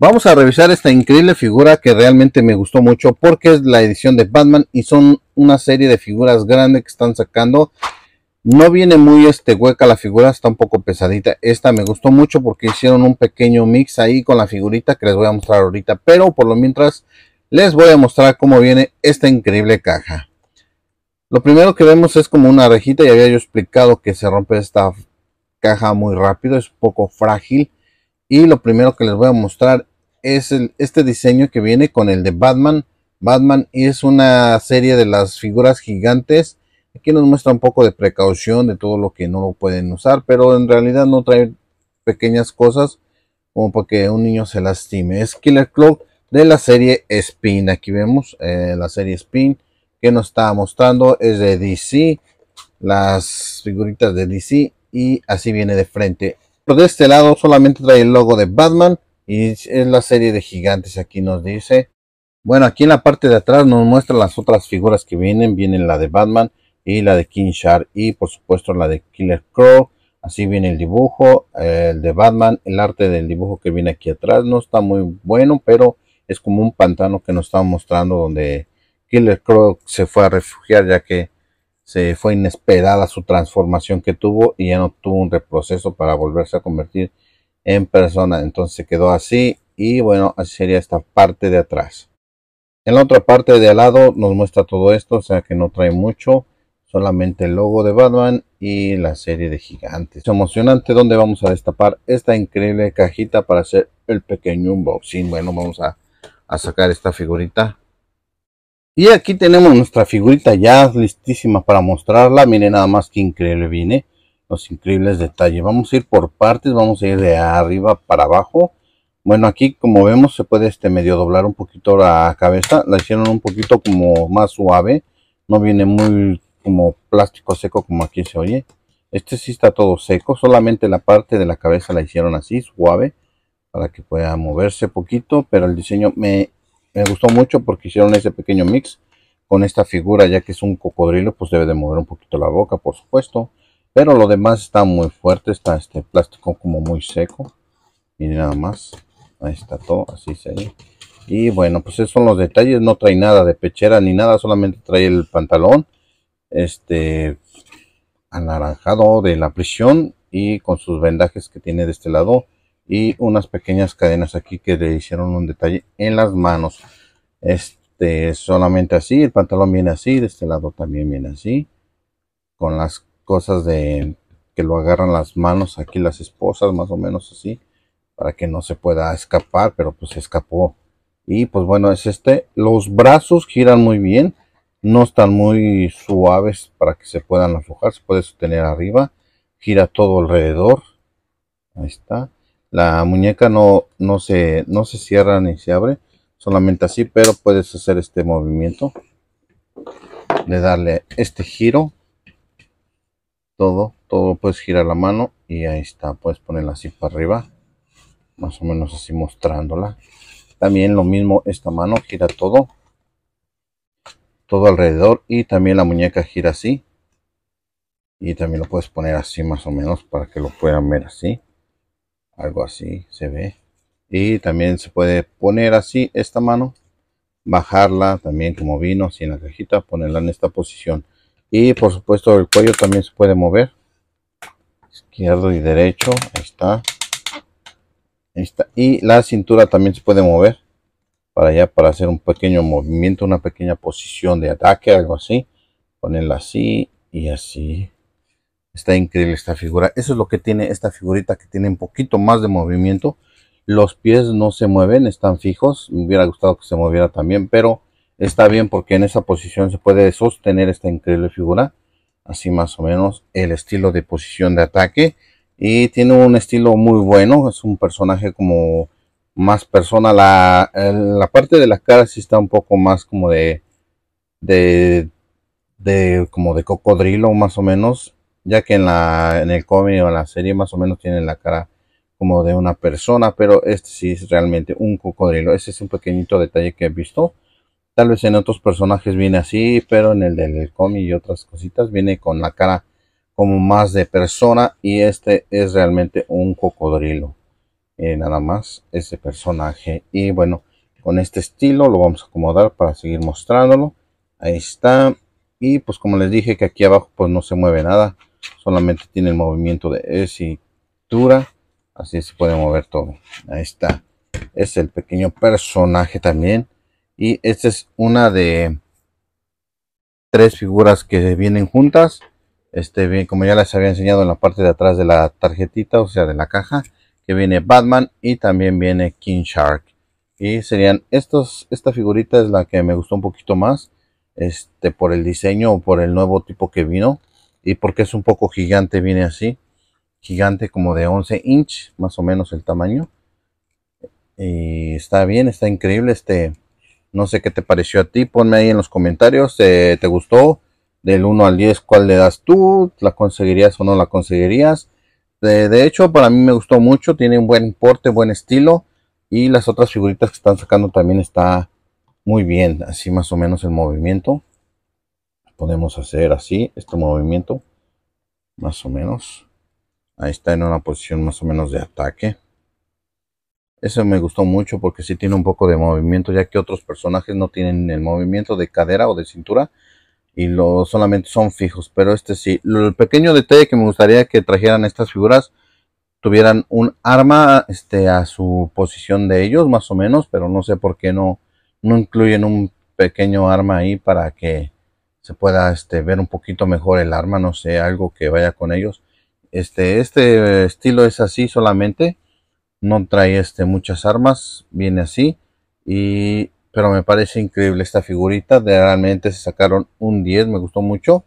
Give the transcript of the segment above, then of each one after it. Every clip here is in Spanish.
Vamos a revisar esta increíble figura que realmente me gustó mucho porque es la edición de Batman y son una serie de figuras grandes que están sacando. No viene muy este hueca la figura, está un poco pesadita. Esta me gustó mucho porque hicieron un pequeño mix ahí con la figurita que les voy a mostrar ahorita. Pero por lo mientras les voy a mostrar cómo viene esta increíble caja. Lo primero que vemos es como una rejita, ya había yo explicado que se rompe esta caja muy rápido, es un poco frágil. Y lo primero que les voy a mostrar es este diseño que viene con el de Batman. Batman es una serie de las figuras gigantes. Aquí nos muestra un poco de precaución de todo lo que no lo pueden usar, pero en realidad no trae pequeñas cosas como para que un niño se lastime. Es Killer Cloak de la serie Spin. Aquí vemos eh, la serie Spin que nos está mostrando es de DC, las figuritas de DC y así viene de frente. Pero de este lado solamente trae el logo de Batman y es la serie de gigantes aquí nos dice. Bueno, aquí en la parte de atrás nos muestra las otras figuras que vienen. Vienen la de Batman y la de King Shark y por supuesto la de Killer Crow. Así viene el dibujo, eh, el de Batman, el arte del dibujo que viene aquí atrás. No está muy bueno, pero es como un pantano que nos estaba mostrando donde Killer Croc se fue a refugiar ya que se fue inesperada su transformación que tuvo y ya no tuvo un reproceso para volverse a convertir en persona. Entonces se quedó así y bueno, así sería esta parte de atrás. En la otra parte de al lado nos muestra todo esto, o sea que no trae mucho, solamente el logo de Batman y la serie de gigantes. Es emocionante donde vamos a destapar esta increíble cajita para hacer el pequeño unboxing. Bueno, vamos a a sacar esta figurita. Y aquí tenemos nuestra figurita ya listísima para mostrarla. Miren nada más que increíble viene. Los increíbles detalles. Vamos a ir por partes. Vamos a ir de arriba para abajo. Bueno, aquí como vemos se puede este medio doblar un poquito la cabeza. La hicieron un poquito como más suave. No viene muy como plástico seco como aquí se oye. Este sí está todo seco. Solamente la parte de la cabeza la hicieron así, suave para que pueda moverse poquito, pero el diseño me, me gustó mucho porque hicieron ese pequeño mix con esta figura, ya que es un cocodrilo, pues debe de mover un poquito la boca, por supuesto, pero lo demás está muy fuerte, está este plástico como muy seco, y nada más, ahí está todo, así se ve. Y bueno, pues esos son los detalles, no trae nada de pechera ni nada, solamente trae el pantalón, este, anaranjado de la prisión y con sus vendajes que tiene de este lado, y unas pequeñas cadenas aquí que le hicieron un detalle en las manos este solamente así el pantalón viene así de este lado también viene así con las cosas de que lo agarran las manos aquí las esposas más o menos así para que no se pueda escapar pero pues se escapó y pues bueno es este los brazos giran muy bien no están muy suaves para que se puedan aflojar se puede sostener arriba gira todo alrededor ahí está la muñeca no, se, no se cierra ni se abre, solamente así, pero puedes hacer este movimiento de darle este giro, todo, todo puedes girar la mano y ahí está, puedes ponerla así para arriba, más o menos así mostrándola. También lo mismo esta mano, gira todo, todo alrededor y también la muñeca gira así. Y también lo puedes poner así más o menos para que lo puedan ver así algo así se ve y también se puede poner así esta mano bajarla también como vino así en la cajita ponerla en esta posición y por supuesto el cuello también se puede mover izquierdo y derecho está está y la cintura también se puede mover para allá para hacer un pequeño movimiento una pequeña posición de ataque algo así ponerla así y así Está increíble esta figura. Eso es lo que tiene esta figurita que tiene un poquito más de movimiento. Los pies no se mueven, están fijos. Me hubiera gustado que se moviera también, pero está bien porque en esa posición se puede sostener esta increíble figura. Así más o menos el estilo de posición de ataque. Y tiene un estilo muy bueno. Es un personaje como más persona. La, parte de la cara sí está un poco más como de, de, de, como de cocodrilo más o menos ya que en, la, en el cómic o en la serie más o menos tiene la cara como de una persona, pero este sí es realmente un cocodrilo. Ese es un pequeñito detalle que he visto. Tal vez en otros personajes viene así, pero en el del cómic y otras cositas viene con la cara como más de persona y este es realmente un cocodrilo. Eh, nada más ese personaje. Y bueno, con este estilo lo vamos a acomodar para seguir mostrándolo. Ahí está. Y pues como les dije que aquí abajo pues no se mueve nada solamente tiene el movimiento de escritura así se puede mover todo ahí está es el pequeño personaje también y esta es una de tres figuras que vienen juntas este bien como ya les había enseñado en la parte de atrás de la tarjetita o sea de la caja que viene Batman y también viene King Shark y serían estos esta figurita es la que me gustó un poquito más este por el diseño o por el nuevo tipo que vino y porque es un poco gigante viene así gigante como de 11 inch más o menos el tamaño y eh, está bien está increíble este no sé qué te pareció a ti ponme ahí en los comentarios eh, te gustó del 1 al 10 cuál le das tú la conseguirías o no la conseguirías de, de hecho para mí me gustó mucho tiene un buen porte buen estilo y las otras figuritas que están sacando también está muy bien así más o menos el movimiento podemos hacer así este movimiento más o menos ahí está en una posición más o menos de ataque eso me gustó mucho porque sí tiene un poco de movimiento ya que otros personajes no tienen el movimiento de cadera o de cintura y lo solamente son fijos pero este sí el pequeño detalle que me gustaría que trajeran estas figuras tuvieran un arma este a su posición de ellos más o menos pero no sé por qué no no incluyen un pequeño arma ahí para que se pueda este, ver un poquito mejor el arma, no sé, algo que vaya con ellos. Este, este estilo es así solamente, no trae este, muchas armas, viene así, y, pero me parece increíble esta figurita, de, realmente se sacaron un 10, me gustó mucho.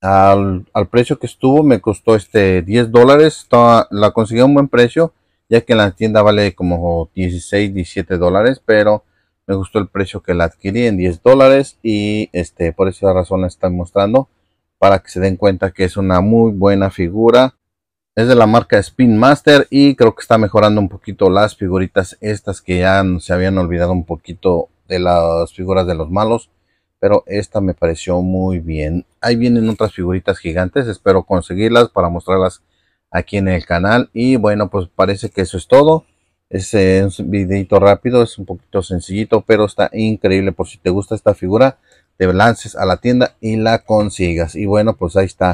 Al, al precio que estuvo me costó este 10 dólares, la conseguí a un buen precio, ya que en la tienda vale como 16, 17 dólares, pero me gustó el precio que la adquirí en 10 dólares y este, por esa razón la están mostrando para que se den cuenta que es una muy buena figura. Es de la marca Spin Master y creo que está mejorando un poquito las figuritas estas que ya se habían olvidado un poquito de las figuras de los malos. Pero esta me pareció muy bien. Ahí vienen otras figuritas gigantes. Espero conseguirlas para mostrarlas aquí en el canal. Y bueno, pues parece que eso es todo. Eh, es, un videito rápido, es un poquito sencillito, pero está increíble. Por si te gusta esta figura, te lances a la tienda y la consigas. Y bueno, pues ahí está.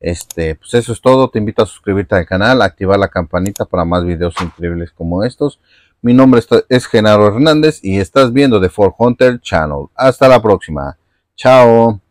Este, pues eso es todo. Te invito a suscribirte al canal, activar la campanita para más videos increíbles como estos. Mi nombre es Genaro Hernández y estás viendo The Four Hunter Channel. Hasta la próxima. Chao.